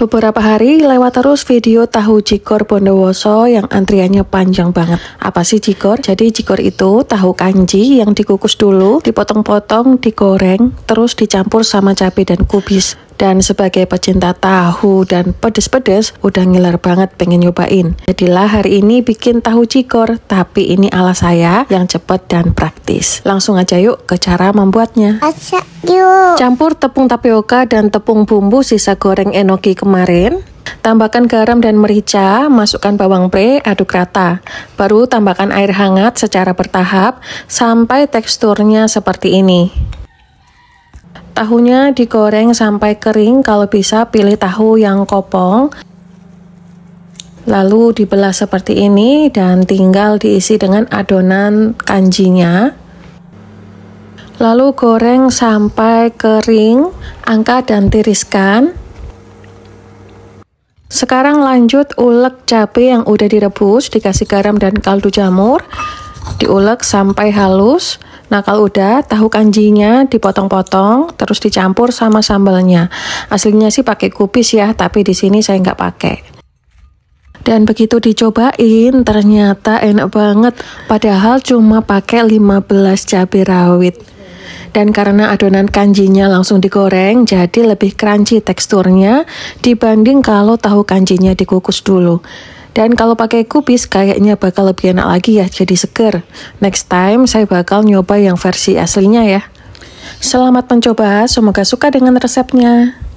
Beberapa hari lewat terus video tahu cikor Bondowoso yang antriannya panjang banget. Apa sih cikor? Jadi cikor itu tahu kanji yang dikukus dulu, dipotong-potong, digoreng, terus dicampur sama cabai dan kubis dan sebagai pecinta tahu dan pedes-pedes udah ngiler banget pengen nyobain. Jadilah hari ini bikin tahu cikor, tapi ini ala saya yang cepat dan praktis. Langsung aja yuk ke cara membuatnya. yuk. Campur tepung tapioka dan tepung bumbu sisa goreng enoki kemarin. Tambahkan garam dan merica, masukkan bawang pre, aduk rata. Baru tambahkan air hangat secara bertahap sampai teksturnya seperti ini. Tahunya digoreng sampai kering, kalau bisa pilih tahu yang kopong. Lalu dibelah seperti ini dan tinggal diisi dengan adonan kanjinya. Lalu goreng sampai kering, angkat dan tiriskan. Sekarang lanjut ulek cabe yang udah direbus, dikasih garam dan kaldu jamur. Diulek sampai halus. Nah kalau udah tahu kanjinya dipotong-potong terus dicampur sama sambalnya. Aslinya sih pakai kubis ya tapi di sini saya nggak pakai. Dan begitu dicobain ternyata enak banget padahal cuma pakai 15 cabai rawit. Dan karena adonan kanjinya langsung digoreng, jadi lebih crunchy teksturnya dibanding kalau tahu kanjinya dikukus dulu. Dan kalau pakai kubis kayaknya bakal lebih enak lagi ya, jadi seger. Next time saya bakal nyoba yang versi aslinya ya. Selamat mencoba, semoga suka dengan resepnya.